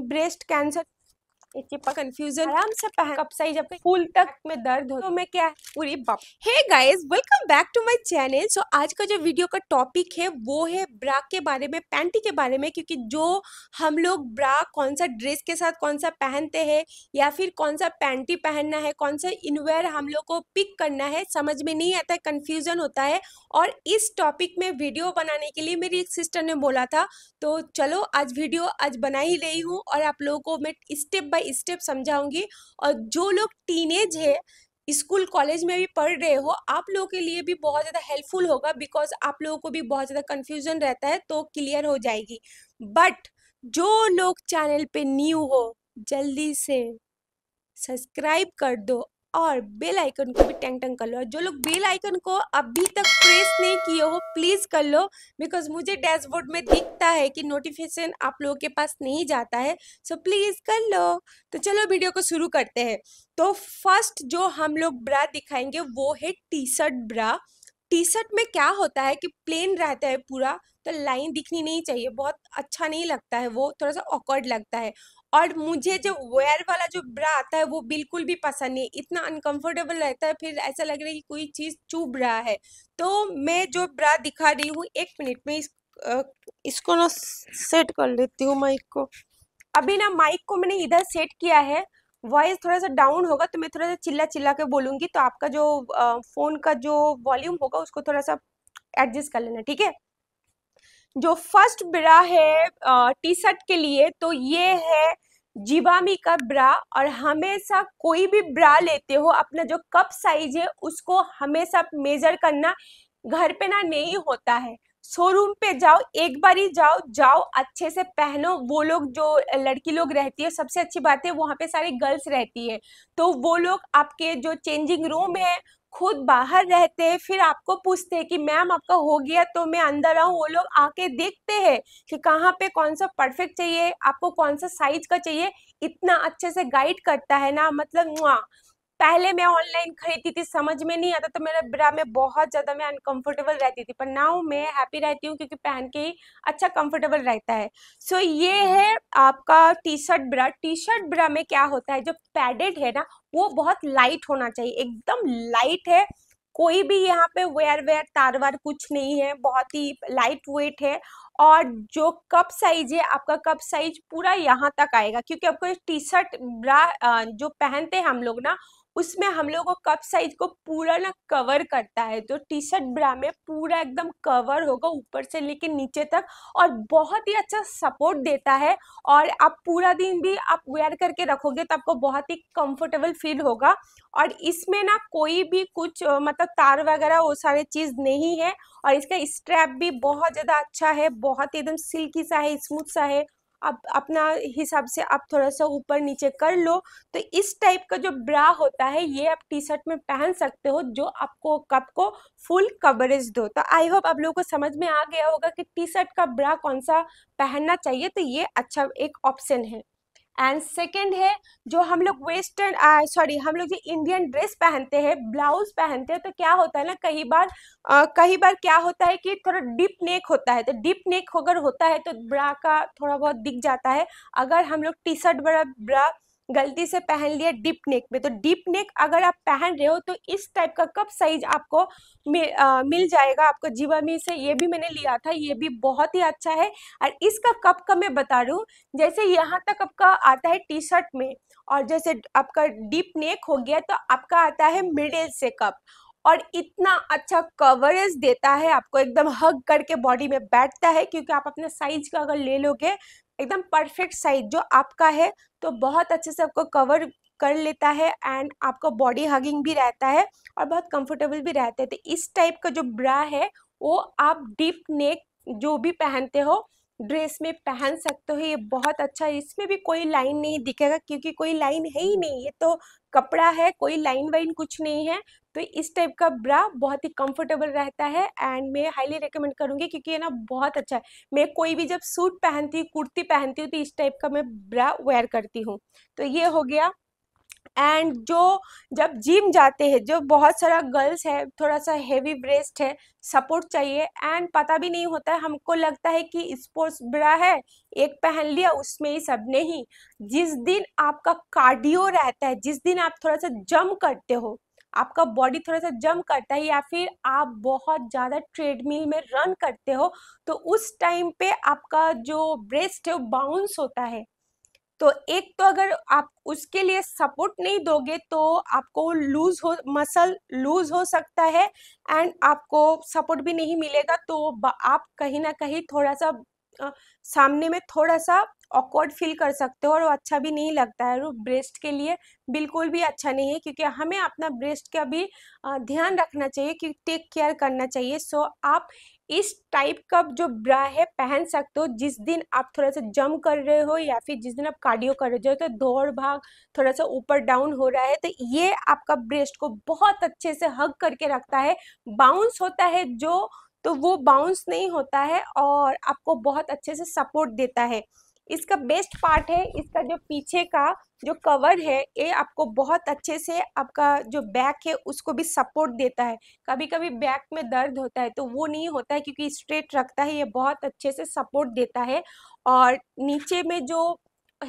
breast cancer confusion आराम से पहन साइज आपके फूल तक में दर्द हो तो, तो मैं क्या पूरी बप hey guys welcome back to my channel so आज का जो वीडियो का टॉपिक है वो है ब्रा के बारे में पैंटी के बारे में क्योंकि जो हम लोग ब्रा कौन सा ड्रेस के साथ कौन सा पहनते हैं या फिर कौन सा पैंटी पहनना है कौन सा इनवेयर हम लोग को पिक करना है समझ में नहीं आता है कन्फ्यूजन होता है और इस टॉपिक में वीडियो बनाने के लिए मेरी एक सिस्टर ने बोला था तो चलो आज वीडियो आज बना ही रही हूँ और आप लोगों को मैं स्टेप बाई बाय स्टेप समझाऊंगी और जो लोग टीनेज है स्कूल कॉलेज में भी पढ़ रहे हो आप लोगों के लिए भी बहुत ज़्यादा हेल्पफुल होगा बिकॉज आप लोगों को भी बहुत ज़्यादा कन्फ्यूजन रहता है तो क्लियर हो जाएगी बट जो लोग चैनल पे न्यू हो जल्दी से सब्सक्राइब कर दो और बेल आइकन को भी टैंग टैंग कर लो जो लोग बेल आइकन को अभी तक प्रेस नहीं किए हो प्लीज़ कर लो बिकॉज मुझे डैशबोर्ड में दिखता है कि नोटिफिकेशन आप लोगों के पास नहीं जाता है सो प्लीज़ कर लो तो चलो वीडियो को शुरू करते हैं तो फर्स्ट जो हम लोग ब्रा दिखाएंगे वो है T shirt bra T shirt में क्या होता है कि प्लेन रहता है पूरा तो लाइन दिखनी नहीं चाहिए बहुत अच्छा नहीं लगता है वो थोड़ा सा ऑकवर्ड लगता है और मुझे जो वेयर वाला जो ब्रा आता है वो बिल्कुल भी पसंद नहीं इतना अनकंफर्टेबल रहता है फिर ऐसा लग रहा है कि कोई चीज़ चुभ रहा है तो मैं जो ब्रा दिखा रही हूँ एक मिनट में इस, इसको ना सेट कर लेती हूँ माइक को अभी ना माइक को मैंने इधर सेट किया है वॉइस थोड़ा सा डाउन होगा तो मैं थोड़ा सा चिल्ला चिल्ला के बोलूँगी तो आपका जो फ़ोन का जो वॉल्यूम होगा उसको थोड़ा सा एडजस्ट कर लेना ठीक है जो फर्स्ट ब्रा है टी शर्ट के लिए तो ये है जीवामी का ब्रा और हमेशा कोई भी ब्रा लेते हो अपना जो कप साइज है उसको हमेशा मेजर करना घर पे ना नहीं होता है शोरूम पे जाओ एक बार ही जाओ जाओ अच्छे से पहनो वो लोग जो लड़की लोग रहती है सबसे अच्छी बात है वहाँ पे सारी गर्ल्स रहती है तो वो लोग आपके जो चेंजिंग रूम है खुद बाहर रहते हैं फिर आपको पूछते हैं कि मैम आपका हो गया तो मैं अंदर आऊँ वो लोग आके देखते हैं कि कहाँ पे कौन सा परफेक्ट चाहिए आपको कौन सा साइज का चाहिए इतना अच्छे से गाइड करता है ना मतलब पहले मैं ऑनलाइन खरीदती थी समझ में नहीं आता तो मेरा ब्रा में बहुत ज़्यादा मैं अनकंफर्टेबल रहती थी पर नाउ मैं हैप्पी रहती हूँ क्योंकि पहन के ही अच्छा कंफर्टेबल रहता है सो so, ये है आपका T shirt bra T shirt bra में क्या होता है जो पैडेड है ना वो बहुत लाइट होना चाहिए एकदम लाइट है कोई भी यहाँ पे वेयर वेयर तार वार कुछ नहीं है बहुत ही लाइट वेट है और जो कप साइज है आपका कप साइज पूरा यहाँ तक आएगा क्योंकि आपको टी शर्ट ब्रा जो पहनते हैं हम लोग ना उसमें हम लोग को कप साइज को पूरा ना कवर करता है तो टी शर्ट ब्रा में पूरा एकदम कवर होगा ऊपर से लेके नीचे तक और बहुत ही अच्छा सपोर्ट देता है और आप पूरा दिन भी आप वेयर करके रखोगे तो आपको बहुत ही कंफर्टेबल फील होगा और इसमें ना कोई भी कुछ मतलब तार वगैरह वो सारे चीज़ नहीं है और इसका स्ट्रैप भी बहुत ज़्यादा अच्छा है बहुत एकदम सिल्की सा है स्मूथ सा है आप अपना हिसाब से आप थोड़ा सा ऊपर नीचे कर लो तो इस टाइप का जो ब्रा होता है ये आप टी शर्ट में पहन सकते हो जो आपको कप को फुल कवरेज दो तो आई होप आप लोगों को समझ में आ गया होगा कि टी शर्ट का ब्रा कौन सा पहनना चाहिए तो ये अच्छा एक ऑप्शन है एंड सेकेंड है जो हम लोग वेस्टर्न सॉरी हम लोग जो इंडियन ड्रेस पहनते हैं ब्लाउज पहनते हैं तो क्या होता है ना कई बार आ, कई बार क्या होता है कि थोड़ा डीप नेक होता है तो डीप नेक अगर होता है तो ब्रा का थोड़ा बहुत दिख जाता है अगर हम लोग टी शर्ट बड़ा ब्रा गलती से पहन लिया डिप नेक में तो डिप नेक अगर आप पहन रहे हो तो इस टाइप का कप साइज आपको मिल, मिल जाएगा आपको जीवा में से ये भी मैंने लिया था ये भी बहुत ही अच्छा है और इसका कप का मैं बता रही हूँ जैसे यहाँ तक आपका आता है टी शर्ट में और जैसे आपका डीप नेक हो गया तो आपका आता है मिडिल से कप और इतना अच्छा कवरेज देता है आपको एकदम हग करके बॉडी में बैठता है क्योंकि आप अपने साइज का अगर ले लोगे एकदम परफेक्ट साइज जो आपका है तो बहुत अच्छे से आपको कवर कर लेता है एंड आपका बॉडी हगिंग भी रहता है और बहुत कंफर्टेबल भी रहता है तो इस टाइप का जो ब्रा है वो आप डीप नेक जो भी पहनते हो ड्रेस में पहन सकते हो ये बहुत अच्छा है इसमें भी कोई लाइन नहीं दिखेगा क्योंकि कोई लाइन है ही नहीं ये तो कपड़ा है कोई लाइन वाइन कुछ नहीं है तो इस टाइप का ब्रा बहुत ही कंफर्टेबल रहता है एंड मैं हाईली रिकमेंड करूँगी क्योंकि ये ना बहुत अच्छा है मैं कोई भी जब सूट पहनती हूँ कुर्ती पहनती हूँ तो इस टाइप का मैं ब्रा वेयर करती हूँ तो ये हो गया एंड जो जब जिम जाते हैं जो बहुत सारा गर्ल्स है थोड़ा सा हेवी ब्रेस्ट है सपोर्ट चाहिए एंड पता भी नहीं होता है हमको लगता है कि स्पोर्ट्स ब्रा है एक पहन लिया उसमें ही सब नहीं जिस दिन आपका कार्डियो रहता है जिस दिन आप थोड़ा सा जम करते हो आपका बॉडी थोड़ा सा जम करता है या फिर आप बहुत ज़्यादा ट्रेडमिल में रन करते हो तो उस टाइम पे आपका जो ब्रेस्ट है वो बाउंस होता है तो एक तो अगर आप उसके लिए सपोर्ट नहीं दोगे तो आपको लूज हो मसल लूज हो सकता है एंड आपको सपोर्ट भी नहीं मिलेगा तो आप कहीं ना कहीं थोड़ा सा आ, सामने में थोड़ा सा ऑकवर्ड फील कर सकते हो और वो अच्छा भी नहीं लगता है और ब्रेस्ट के लिए बिल्कुल भी अच्छा नहीं है क्योंकि हमें अपना ब्रेस्ट का भी ध्यान रखना चाहिए कि टेक केयर करना चाहिए सो आप इस टाइप का जो ब्रा है पहन सकते हो जिस दिन आप थोड़ा सा जम कर रहे हो या फिर जिस दिन आप कार्डियो कर रहे हो तो दौड़ भाग थोड़ा सा ऊपर डाउन हो रहा है तो ये आपका ब्रेस्ट को बहुत अच्छे से हग करके रखता है बाउंस होता है जो तो वो बाउंस नहीं होता है और आपको बहुत अच्छे से सपोर्ट देता है इसका बेस्ट पार्ट है इसका जो पीछे का जो कवर है ये आपको बहुत अच्छे से आपका जो बैक है उसको भी सपोर्ट देता है कभी कभी बैक में दर्द होता है तो वो नहीं होता है क्योंकि स्ट्रेट रखता है ये बहुत अच्छे से सपोर्ट देता है और नीचे में जो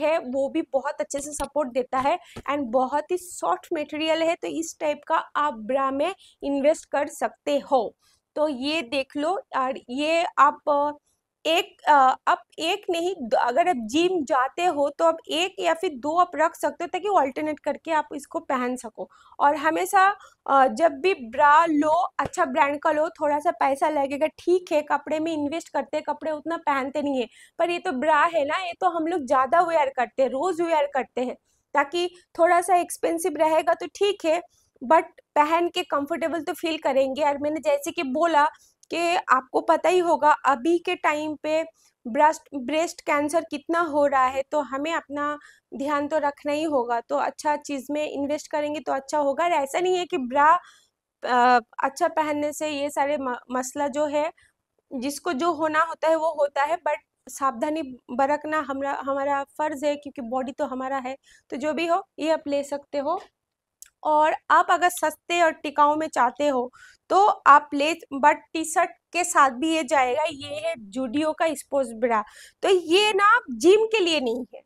है वो भी बहुत अच्छे से सपोर्ट देता है एंड बहुत ही सॉफ्ट मटेरियल है तो इस टाइप का आप ब्रा में इन्वेस्ट कर सकते हो तो ये देख लो और ये आप एक अब एक नहीं अगर आप जिम जाते हो तो आप एक या फिर दो आप रख सकते हो ताकि ऑल्टरनेट करके आप इसको पहन सको और हमेशा जब भी ब्रा लो अच्छा ब्रांड का लो थोड़ा सा पैसा लगेगा ठीक है कपड़े में इन्वेस्ट करते हैं कपड़े उतना पहनते नहीं है पर ये तो ब्रा है ना ये तो हम लोग ज़्यादा वेयर करते हैं रोज़ वेयर करते हैं ताकि थोड़ा सा एक्सपेंसिव रहेगा तो ठीक है बट पहन के कंफर्टेबल तो फील करेंगे और मैंने जैसे कि बोला कि आपको पता ही होगा अभी के टाइम पे ब्रेस्ट ब्रेस्ट कैंसर कितना हो रहा है तो हमें अपना ध्यान तो रखना ही होगा तो अच्छा चीज़ में इन्वेस्ट करेंगे तो अच्छा होगा ऐसा नहीं है कि ब्रा अच्छा पहनने से ये सारे मसला जो है जिसको जो होना होता है वो होता है बट सावधानी बरतना हमारा हमारा फ़र्ज़ है क्योंकि बॉडी तो हमारा है तो जो भी हो ये आप ले सकते हो और आप अगर सस्ते और टिकाऊ में चाहते हो तो आप ले बट टी शर्ट के साथ भी ये जाएगा ये है जूडियो का स्पोर्ट्स ब्रा तो ये ना जिम के लिए नहीं है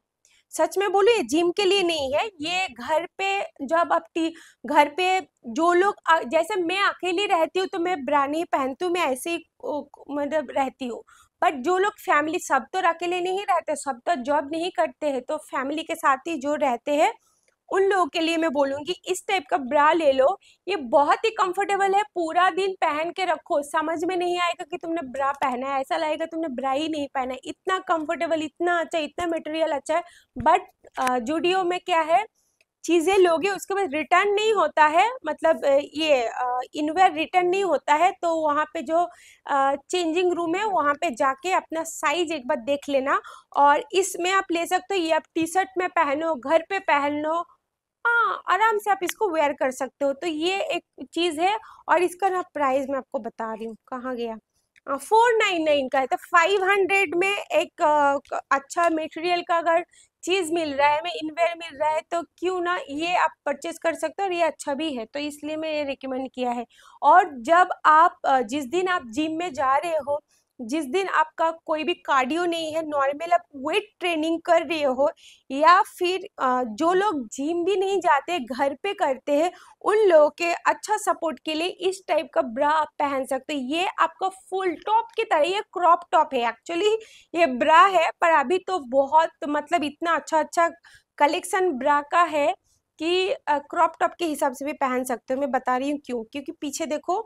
सच में बोलू ये जिम के लिए नहीं है ये घर पे जब आप टी घर पे जो लोग जैसे मैं अकेली रहती हूँ तो मैं ब्रा नहीं पहनती हूँ मैं ऐसे ही मतलब रहती हूँ बट जो लोग फैमिली सब तो अकेले नहीं रहते सब तो जॉब नहीं करते हैं तो फैमिली के साथ ही जो रहते हैं उन लोगों के लिए मैं बोलूँगी इस टाइप का ब्रा ले लो ये बहुत ही कंफर्टेबल है पूरा दिन पहन के रखो समझ में नहीं आएगा कि तुमने ब्रा पहना है ऐसा लगेगा तुमने ब्रा ही नहीं पहना है इतना कंफर्टेबल इतना अच्छा इतना मटेरियल अच्छा है बट जूडियो में क्या है चीज़ें लोगे उसके बाद रिटर्न नहीं होता है मतलब ये इनवेयर रिटर्न नहीं होता है तो वहाँ पे जो चेंजिंग रूम है वहाँ पे जाके अपना साइज एक बार देख लेना और इसमें आप ले सकते हो ये आप टी शर्ट में पहनो घर पे पहन लो हाँ आराम से आप इसको वेयर कर सकते हो तो ये एक चीज़ है और इसका ना प्राइस मैं आपको बता रही हूँ कहाँ गया फोर नाइन नाइन का है तो फाइव हंड्रेड में एक आ, अच्छा मटेरियल का अगर चीज़ मिल रहा है हमें इनवेयर मिल रहा है तो क्यों ना ये आप परचेज कर सकते हो और ये अच्छा भी है तो इसलिए मैं ये रिकमेंड किया है और जब आप जिस दिन आप जिम में जा रहे हो जिस दिन आपका कोई भी कार्डियो नहीं है नॉर्मल आप वेट ट्रेनिंग कर रहे हो या फिर जो लोग जिम भी नहीं जाते घर पे करते हैं उन लोगों के अच्छा सपोर्ट के लिए इस टाइप का ब्रा आप पहन सकते हो ये आपका फुल टॉप की तरह ये क्रॉप टॉप है एक्चुअली ये ब्रा है पर अभी तो बहुत मतलब इतना अच्छा अच्छा कलेक्शन ब्रा का है कि क्रॉप टॉप के हिसाब से भी पहन सकते हो मैं बता रही हूँ क्यों क्योंकि पीछे देखो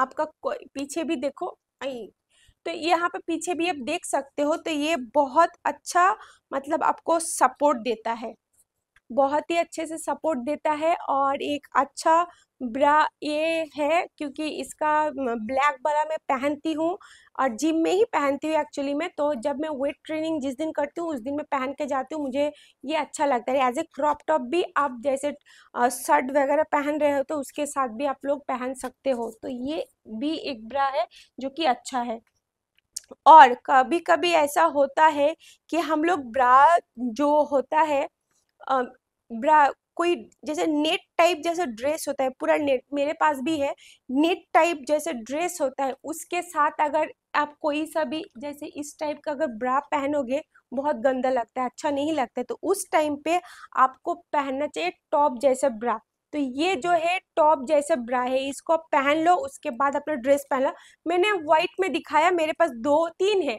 आपका पीछे भी देखो आई तो यहाँ पे पीछे भी आप देख सकते हो तो ये बहुत अच्छा मतलब आपको सपोर्ट देता है बहुत ही अच्छे से सपोर्ट देता है और एक अच्छा ब्रा ये है क्योंकि इसका ब्लैक वाला मैं पहनती हूँ और जिम में ही पहनती हूँ एक्चुअली मैं तो जब मैं वेट ट्रेनिंग जिस दिन करती हूँ उस दिन मैं पहन के जाती हूँ मुझे ये अच्छा लगता है एज ए क्रॉप टॉप भी आप जैसे शर्ट वगैरह पहन रहे हो तो उसके साथ भी आप लोग पहन सकते हो तो ये भी एक ब्रा है जो कि अच्छा है और कभी कभी ऐसा होता है कि हम लोग ब्रा जो होता है ब्रा कोई जैसे नेट टाइप जैसा ड्रेस होता है पूरा नेट मेरे पास भी है नेट टाइप जैसे ड्रेस होता है उसके साथ अगर आप कोई सा भी जैसे इस टाइप का अगर ब्रा पहनोगे बहुत गंदा लगता है अच्छा नहीं लगता है तो उस टाइम पे आपको पहनना चाहिए टॉप जैसा ब्रा तो ये जो है टॉप जैसे ब्रा है इसको आप पहन लो उसके बाद अपना ड्रेस पहन लो मैंने व्हाइट में दिखाया मेरे पास दो तीन है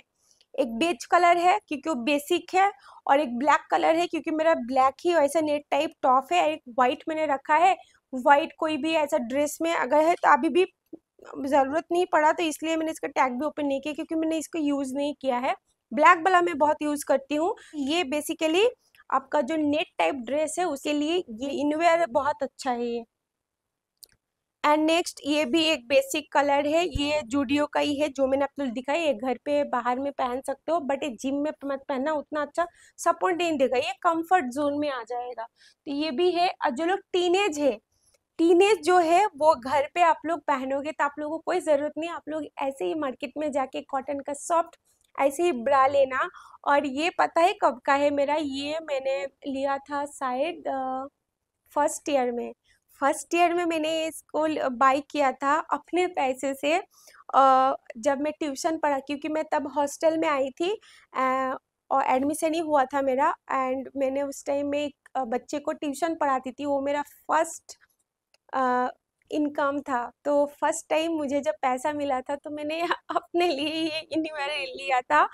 एक बेच कलर है क्योंकि वो बेसिक है और एक ब्लैक कलर है क्योंकि मेरा ब्लैक ही वैसा नेट टाइप टॉप है एक व्हाइट मैंने रखा है व्हाइट कोई भी ऐसा ड्रेस में अगर है तो अभी भी ज़रूरत नहीं पड़ा तो इसलिए मैंने इसका टैग भी ओपन नहीं किया क्योंकि मैंने इसको यूज़ नहीं किया है ब्लैक वाला मैं बहुत यूज़ करती हूँ ये बेसिकली आपका जो नेट टाइप ड्रेस है उसके लिए ये इनवेयर बहुत अच्छा है ये एंड नेक्स्ट ये भी एक बेसिक कलर है ये जूडियो का ही है जो मैंने आप लोग दिखाई ये घर पे बाहर में पहन सकते हो बट ये जिम में मत पहनना उतना अच्छा सपोर्ट नहीं देगा ये कंफर्ट जोन में आ जाएगा तो ये भी है और जो लोग टीनेज है टीनेज जो है वो घर पे आप लोग पहनोगे तो आप लोगों को कोई ज़रूरत नहीं आप लोग ऐसे ही मार्केट में जाके कॉटन का सॉफ्ट ऐसे ही ब्रा लेना और ये पता है कब का है मेरा ये मैंने लिया था शायद फर्स्ट ईयर में फर्स्ट ईयर में मैंने इसको बाई किया था अपने पैसे से जब मैं ट्यूशन पढ़ा क्योंकि मैं तब हॉस्टल में आई थी और एडमिशन ही हुआ था मेरा एंड मैंने उस टाइम में एक बच्चे को ट्यूशन पढ़ाती थी वो मेरा फर्स्ट इनकम था तो फर्स्ट टाइम मुझे जब पैसा मिला था तो मैंने अपने लिए ये इन्वेयर लिया था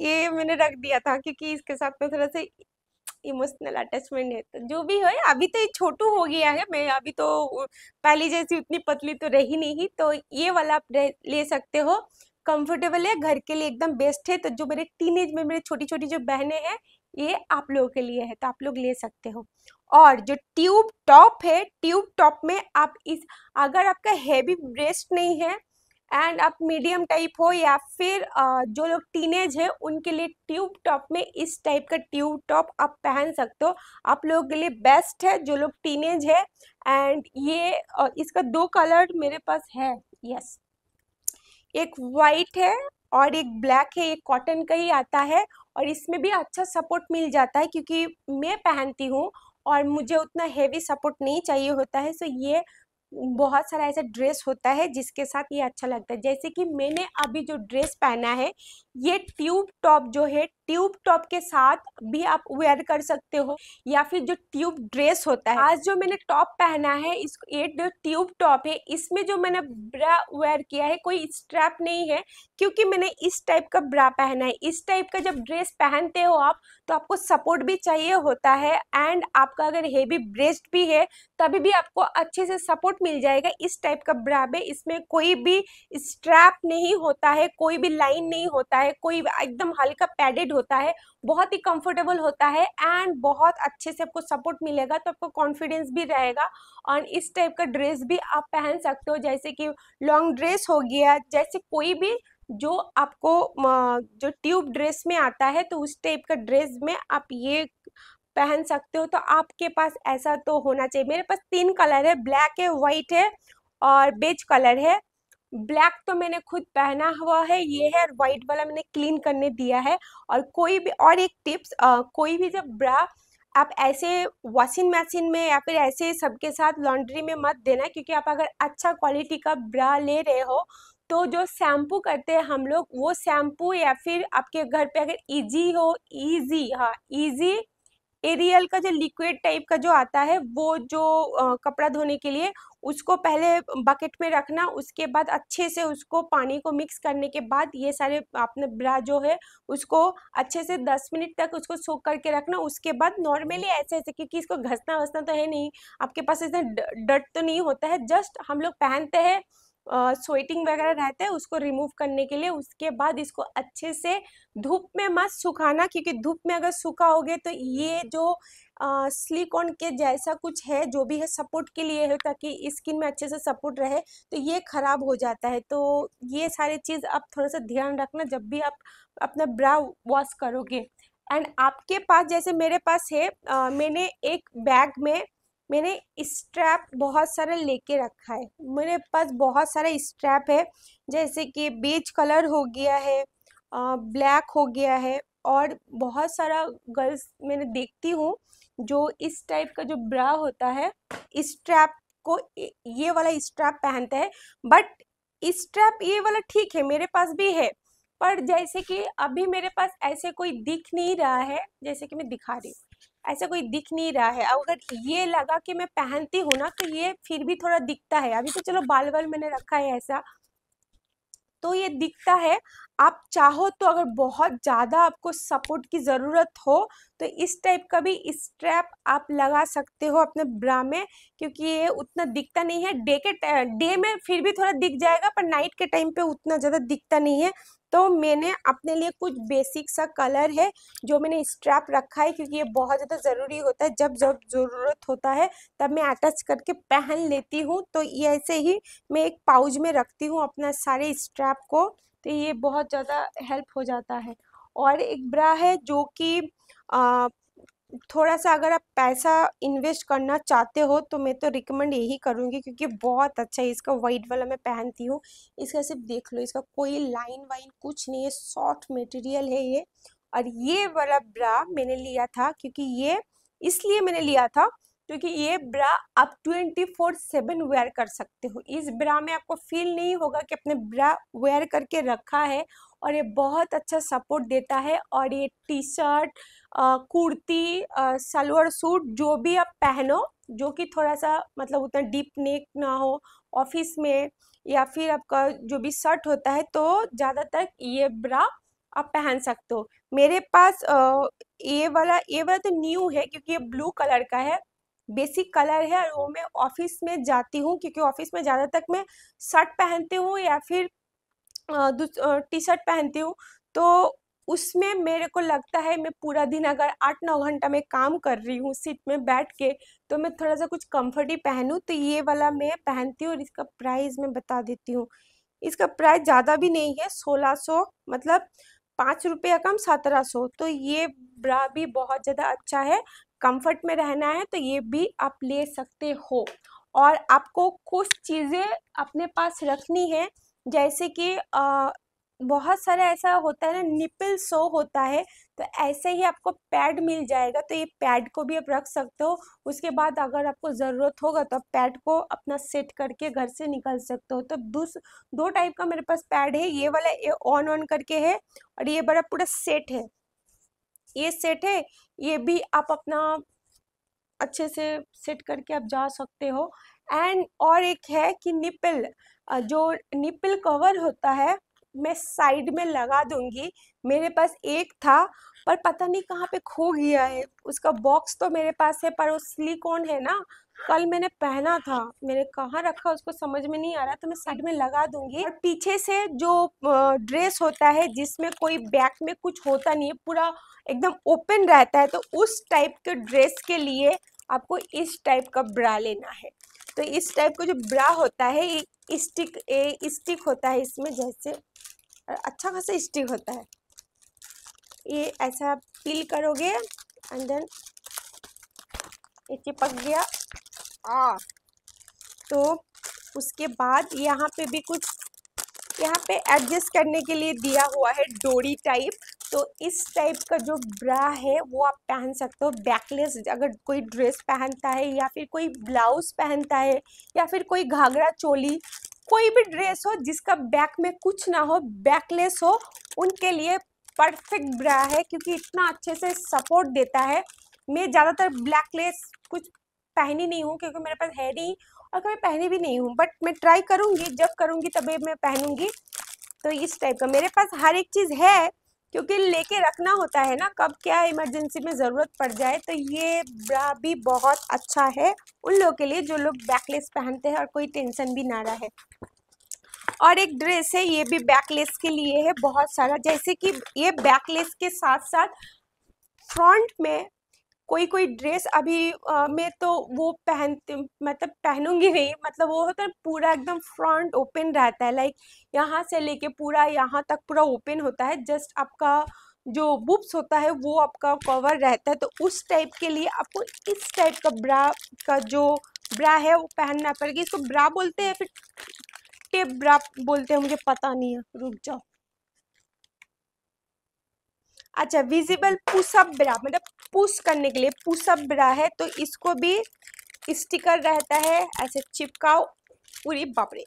ये मैंने रख दिया था क्योंकि इसके साथ में थोड़ा सा इमोशनल अटैचमेंट है तो जो भी है अभी तो ये छोटू हो गया है मैं अभी तो पहली जैसी उतनी पतली तो रही नहीं तो ये वाला आप ले सकते हो कंफर्टेबल है घर के लिए एकदम बेस्ट है तो जो मेरे टीनेज में मेरे छोटी छोटी जो बहनें हैं ये आप लोगों के लिए है तो आप लोग ले सकते हो और जो ट्यूब टॉप है ट्यूब टॉप में आप इस अगर आपका हैवी ब्रेस्ट नहीं है एंड आप मीडियम टाइप हो या फिर जो लोग टीनेज है उनके लिए ट्यूब टॉप में इस टाइप का ट्यूब टॉप आप पहन सकते हो आप लोगों के लिए बेस्ट है जो लोग टीनेज है एंड ये इसका दो कलर मेरे पास है यस एक वाइट है और एक ब्लैक है ये कॉटन का ही आता है और इसमें भी अच्छा सपोर्ट मिल जाता है क्योंकि मैं पहनती हूँ और मुझे उतना हेवी सपोर्ट नहीं चाहिए होता है सो ये बहुत सारा ऐसा ड्रेस होता है जिसके साथ ये अच्छा लगता है जैसे कि मैंने अभी जो ड्रेस पहना है ये ट्यूब टॉप जो है ट्यूब टॉप के साथ भी आप वेयर कर सकते हो या फिर जो ट्यूब ड्रेस होता है आज जो मैंने टॉप पहना है इस ये जो ट्यूब टॉप है इसमें जो मैंने ब्रा वेयर किया है कोई स्ट्रैप नहीं है क्योंकि मैंने इस टाइप का ब्रा पहना है इस टाइप का जब ड्रेस पहनते हो आप तो आपको सपोर्ट भी चाहिए होता है एंड आपका अगर हेवी ब्रेस्ट भी है तभी भी आपको अच्छे से सपोर्ट मिल जाएगा इस टाइप का ब्रा में इसमें कोई भी स्ट्रैप नहीं होता है कोई भी लाइन नहीं होता है है कोई एकदम हल्का पैडेड होता है बहुत ही कंफर्टेबल होता है एंड बहुत अच्छे से आपको सपोर्ट मिलेगा तो आपको कॉन्फिडेंस भी रहेगा और इस टाइप का ड्रेस भी आप पहन सकते हो जैसे कि लॉन्ग ड्रेस हो गया जैसे कोई भी जो आपको जो ट्यूब ड्रेस में आता है तो उस टाइप का ड्रेस में आप ये पहन सकते हो तो आपके पास ऐसा तो होना चाहिए मेरे पास तीन कलर है ब्लैक है वाइट है और बेज कलर है ब्लैक तो मैंने खुद पहना हुआ है ये है और वाइट वाला मैंने क्लीन करने दिया है और कोई भी और एक टिप्स आ, कोई भी जब ब्रा आप ऐसे वॉशिंग मशीन में या फिर ऐसे सबके साथ लॉन्ड्री में मत देना क्योंकि आप अगर अच्छा क्वालिटी का ब्रा ले रहे हो तो जो शैम्पू करते हैं हम लोग वो शैम्पू या फिर आपके घर पे अगर इजी हो इजी हाँ इजी एरियल का जो लिक्विड टाइप का जो आता है वो जो कपड़ा धोने के लिए उसको पहले बकेट में रखना उसके बाद अच्छे से उसको पानी को मिक्स करने के बाद ये सारे आपने ब्रा जो है उसको अच्छे से दस मिनट तक उसको सोख करके रखना उसके बाद नॉर्मली ऐसे ऐसे क्योंकि इसको घसना वसना तो है नहीं आपके पास इतना डट तो नहीं होता है जस्ट हम लोग पहनते हैं स्वेटिंग वगैरह रहता है उसको रिमूव करने के लिए उसके बाद इसको अच्छे से धूप में मत सुखाना क्योंकि धूप में अगर सुखाओगे तो ये जो स्लिकॉन के जैसा कुछ है जो भी है सपोर्ट के लिए है ताकि स्किन में अच्छे से सपोर्ट रहे तो ये ख़राब हो जाता है तो ये सारी चीज़ आप थोड़ा सा ध्यान रखना जब भी आप अपना ब्रा वॉश करोगे एंड आपके पास जैसे मेरे पास है आ, मैंने एक बैग में मैंने स्ट्रैप बहुत सारे लेके रखा है मेरे पास बहुत सारा स्ट्रैप है जैसे कि बेज कलर हो गया है ब्लैक हो गया है और बहुत सारा गर्ल्स मैंने देखती हूँ जो इस टाइप का जो ब्रा होता है स्ट्रैप को ये वाला स्ट्रैप पहनते हैं बट स्ट्रैप ये वाला ठीक है मेरे पास भी है पर जैसे कि अभी मेरे पास ऐसे कोई दिख नहीं रहा है जैसे कि मैं दिखा रही हूँ ऐसा कोई दिख नहीं रहा है अगर ये लगा कि मैं पहनती हूँ ना तो ये फिर भी थोड़ा दिखता है अभी तो चलो बाल बाल मैंने रखा है ऐसा तो ये दिखता है आप चाहो तो अगर बहुत ज़्यादा आपको सपोर्ट की ज़रूरत हो तो इस टाइप का भी स्ट्रैप आप लगा सकते हो अपने ब्रा में क्योंकि ये उतना दिखता नहीं है डे के डे में फिर भी थोड़ा दिख जाएगा पर नाइट के टाइम पे उतना ज़्यादा दिखता नहीं है तो मैंने अपने लिए कुछ बेसिक सा कलर है जो मैंने स्ट्रैप रखा है क्योंकि ये बहुत ज़्यादा ज़रूरी होता है जब जब ज़रूरत होता है तब मैं अटैच करके पहन लेती हूँ तो ऐसे ही मैं एक पाउच में रखती हूँ अपना सारे स्ट्रैप को तो ये बहुत ज़्यादा हेल्प हो जाता है और एक ब्रा है जो कि थोड़ा सा अगर आप पैसा इन्वेस्ट करना चाहते हो तो मैं तो रिकमेंड यही करूँगी क्योंकि बहुत अच्छा है इसका वाइट वाला मैं पहनती हूँ इसका सिर्फ देख लो इसका कोई लाइन वाइन कुछ नहीं है सॉफ्ट मटेरियल है ये और ये वाला ब्रा मैंने लिया था क्योंकि ये इसलिए मैंने लिया था क्योंकि ये ब्रा आप ट्वेंटी फोर सेवन वेयर कर सकते हो इस ब्रा में आपको फील नहीं होगा कि अपने ब्रा वेयर करके रखा है और ये बहुत अच्छा सपोर्ट देता है और ये T shirt kurti salwar suit जो भी आप पहनो जो कि थोड़ा सा मतलब उतना डीप नेक ना हो ऑफिस में या फिर आपका जो भी शर्ट होता है तो ज़्यादातर ये ब्रा आप पहन सकते हो मेरे पास ये वाला ये वाला तो न्यू है क्योंकि ये ब्लू कलर का है बेसिक कलर है और वो मैं ऑफिस में जाती हूँ क्योंकि ऑफिस में ज़्यादा तक मैं शर्ट पहनती हूँ या फिर टी शर्ट पहनती हूँ तो उसमें मेरे को लगता है मैं पूरा दिन अगर आठ नौ घंटा में काम कर रही हूँ सीट में बैठ के तो मैं थोड़ा सा कुछ कम्फर्ट ही पहनूँ तो ये वाला मैं पहनती हूँ और इसका प्राइस मैं बता देती हूँ इसका प्राइस ज़्यादा भी नहीं है सोलह सौ मतलब पाँच रुपया कम सत्रह सौ तो ये ब्रा भी बहुत ज़्यादा अच्छा है कंफर्ट में रहना है तो ये भी आप ले सकते हो और आपको कुछ चीज़ें अपने पास रखनी है जैसे कि आ, बहुत सारा ऐसा होता है ना निपल सो होता है तो ऐसे ही आपको पैड मिल जाएगा तो ये पैड को भी आप रख सकते हो उसके बाद अगर आपको ज़रूरत होगा तो आप पैड को अपना सेट करके घर से निकल सकते हो तो दूस दो टाइप का मेरे पास पैड है ये वाला ये ऑन ऑन करके है और ये बड़ा पूरा सेट है ये सेट है ये भी आप अपना अच्छे से सेट करके आप जा सकते हो एंड और एक है कि निपल जो निपल कवर होता है मैं साइड में लगा दूंगी मेरे पास एक था पर पता नहीं कहाँ पे खो गया है उसका बॉक्स तो मेरे पास है पर वो सिलिकॉन है ना कल मैंने पहना था मैंने कहाँ रखा उसको समझ में नहीं आ रहा तो मैं साइड में लगा दूंगी और पीछे से जो ड्रेस होता है जिसमें कोई बैक में कुछ होता नहीं है पूरा एकदम ओपन रहता है तो उस टाइप के ड्रेस के लिए आपको इस टाइप का ब्रा लेना है तो इस टाइप का जो ब्रा होता है ये स्टिक ए स्टिक होता है इसमें जैसे अच्छा खासा स्टिक होता है ये ऐसा पील करोगे एंड देन ये चिपक गया आ हाँ। तो उसके बाद यहाँ पे भी कुछ यहाँ पे एडजस्ट करने के लिए दिया हुआ है डोरी टाइप तो इस टाइप का जो ब्रा है वो आप पहन सकते हो बैकलेस अगर कोई ड्रेस पहनता है या फिर कोई ब्लाउज पहनता है या फिर कोई घाघरा चोली कोई भी ड्रेस हो जिसका बैक में कुछ ना हो बैकलेस हो उनके लिए परफेक्ट ब्रा है क्योंकि इतना अच्छे से सपोर्ट देता है मैं ज़्यादातर ब्लैकलेस कुछ पहनी नहीं हूँ क्योंकि मेरे पास है नहीं और कभी पहनी भी नहीं हूँ बट मैं ट्राई करूँगी जब करूँगी तभी मैं पहनूँगी तो इस टाइप का मेरे पास हर एक चीज़ है क्योंकि लेके रखना होता है ना कब क्या इमरजेंसी में ज़रूरत पड़ जाए तो ये ब्रा भी बहुत अच्छा है उन लोगों के लिए जो लोग बैकलेस पहनते हैं और कोई टेंशन भी ना रहे और एक ड्रेस है ये भी बैकलेस के लिए है बहुत सारा जैसे कि ये बैकलेस के साथ साथ फ्रंट में कोई कोई ड्रेस अभी आ, मैं तो वो पहनती मतलब पहनूंगी नहीं मतलब वो होता है पूरा एकदम फ्रंट ओपन रहता है लाइक यहाँ से लेके पूरा यहाँ तक पूरा ओपन होता है जस्ट आपका जो बुप्स होता है वो आपका कवर रहता है तो उस टाइप के लिए आपको इस टाइप का ब्रा का जो ब्रा है वो पहनना पड़ेगा इसको ब्रा बोलते हैं फिर टेप ब्रा बोलते हैं मुझे पता नहीं है रुक जाओ अच्छा विजिबल पुशअप ब्रा मतलब पुश करने के लिए पुशअप ब्रा है तो इसको भी स्टिकर रहता है ऐसे चिपकाओ पूरी बापरे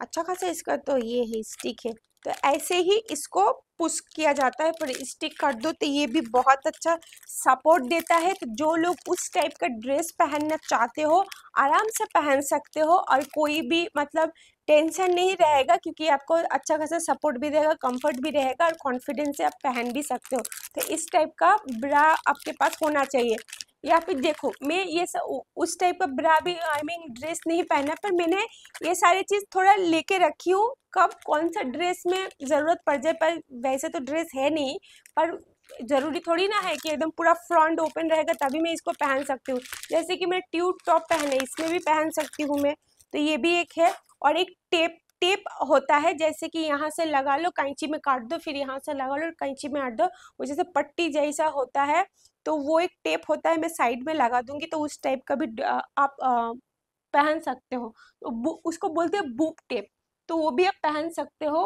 अच्छा खासा इसका तो ये ही स्टिक है तो ऐसे ही इसको पुश किया जाता है पर स्टिक कर दो तो ये भी बहुत अच्छा सपोर्ट देता है तो जो लोग उस टाइप का ड्रेस पहनना चाहते हो आराम से पहन सकते हो और कोई भी मतलब टेंशन नहीं रहेगा क्योंकि आपको अच्छा खासा सपोर्ट भी देगा कंफर्ट भी रहेगा और कॉन्फिडेंस से आप पहन भी सकते हो तो इस टाइप का ब्रा आपके पास होना चाहिए या फिर देखो मैं ये सब उस टाइप का ब्रा भी आई मीन ड्रेस नहीं पहना पर मैंने ये सारी चीज़ थोड़ा लेके रखी हूँ कब कौन सा ड्रेस में ज़रूरत पड़ जाए पर वैसे तो ड्रेस है नहीं पर ज़रूरी थोड़ी ना है कि एकदम पूरा फ्रंट ओपन रहेगा तभी मैं इसको पहन सकती हूँ जैसे कि मैं ट्यूब टॉप पहने इसमें भी पहन सकती हूँ मैं तो ये भी एक है और एक टेप टेप होता है जैसे कि यहाँ से लगा लो कैंची में काट दो फिर यहाँ से लगा लो कैंची में काट दो वो जैसे पट्टी जैसा होता है तो वो एक टेप होता है मैं साइड में लगा दूंगी तो उस टाइप का भी आप पहन सकते हो तो उसको बोलते हैं बूप टेप तो वो भी आप पहन सकते हो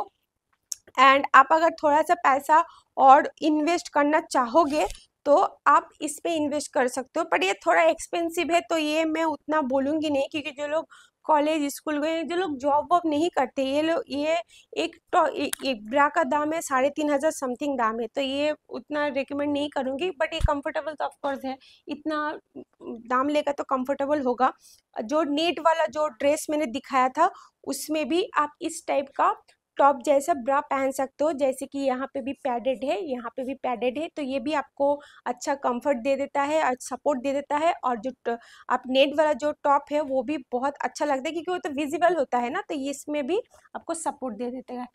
एंड आप अगर थोड़ा सा पैसा और इन्वेस्ट करना चाहोगे तो आप इस पर इन्वेस्ट कर सकते हो पर ये थोड़ा एक्सपेंसिव है तो ये मैं उतना बोलूँगी नहीं क्योंकि जो लोग कॉलेज स्कूल गए जो लोग जॉब वॉब नहीं करते ये लोग ये एक तो ए, एक ब्रा का दाम है साढ़े तीन हज़ार समथिंग दाम है तो ये उतना रिकमेंड नहीं करूँगी बट ये कंफर्टेबल तो ऑफकोर्स है इतना दाम लेगा तो कंफर्टेबल होगा जो नेट वाला जो ड्रेस मैंने दिखाया था उसमें भी आप इस टाइप का टॉप जैसा ब्रा पहन सकते हो जैसे कि यहाँ पे भी पैडेड है यहाँ पे भी पैडेड है तो ये भी आपको अच्छा कंफर्ट दे देता है और सपोर्ट दे देता है और जो आप नेट वाला जो टॉप है वो भी बहुत अच्छा लगता है क्योंकि वो तो विजिबल होता है ना तो ये इसमें भी आपको सपोर्ट दे देता है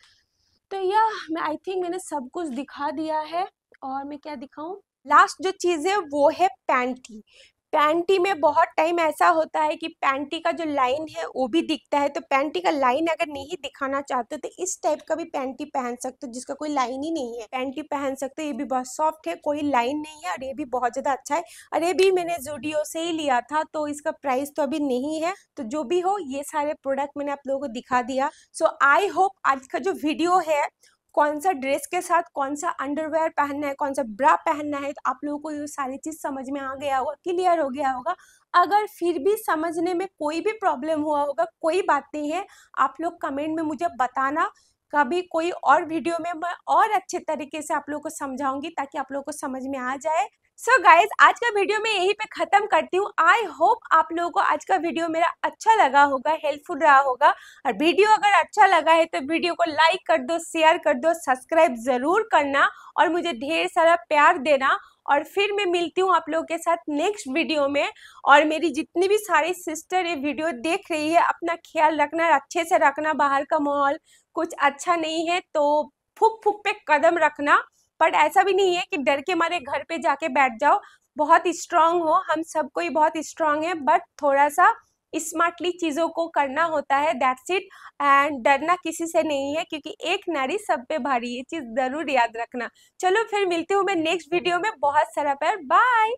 तो यह मैं आई थिंक मैंने सब कुछ दिखा दिया है और मैं क्या दिखाऊँ लास्ट जो चीज़ है वो है पैंटी पैंटी में बहुत टाइम ऐसा होता है कि पैंटी का जो लाइन है वो भी दिखता है तो पैंटी का लाइन अगर नहीं दिखाना चाहते तो इस टाइप का भी पैंटी पहन सकते हो जिसका कोई लाइन ही नहीं है पैंटी पहन सकते हो ये भी बहुत सॉफ्ट है कोई लाइन नहीं है और ये भी बहुत ज़्यादा अच्छा है और ये भी मैंने जूडियो से ही लिया था तो इसका प्राइस तो अभी नहीं है तो जो भी हो ये सारे प्रोडक्ट मैंने आप लोगों को दिखा दिया सो आई होप आज का जो वीडियो है कौन सा ड्रेस के साथ कौन सा अंडरवेयर पहनना है कौन सा ब्रा पहनना है तो आप लोगों को ये सारी चीज़ समझ में आ गया होगा क्लियर हो गया होगा अगर फिर भी समझने में कोई भी प्रॉब्लम हुआ होगा कोई बात नहीं है आप लोग कमेंट में मुझे बताना कभी कोई और वीडियो में मैं और अच्छे तरीके से आप लोगों को समझाऊंगी ताकि आप लोगों को समझ में आ जाए सो so गाइज आज का वीडियो मैं यहीं पे ख़त्म करती हूँ आई होप आप लोगों को आज का वीडियो मेरा अच्छा लगा होगा हेल्पफुल रहा होगा और वीडियो अगर अच्छा लगा है तो वीडियो को लाइक कर दो शेयर कर दो सब्सक्राइब ज़रूर करना और मुझे ढेर सारा प्यार देना और फिर मैं मिलती हूँ आप लोगों के साथ नेक्स्ट वीडियो में और मेरी जितनी भी सारी सिस्टर ये वीडियो देख रही है अपना ख्याल रखना अच्छे से रखना बाहर का माहौल कुछ अच्छा नहीं है तो फूक फूक पे कदम रखना बट ऐसा भी नहीं है कि डर के मारे घर पे जाके बैठ जाओ बहुत स्ट्रांग हो हम सबको ही बहुत स्ट्रांग है बट थोड़ा सा स्मार्टली चीज़ों को करना होता है दैट्स इट एंड डरना किसी से नहीं है क्योंकि एक नारी सब पे भारी ये चीज़ ज़रूर याद रखना चलो फिर मिलती हूँ मैं नेक्स्ट वीडियो में बहुत सारा पैर बाय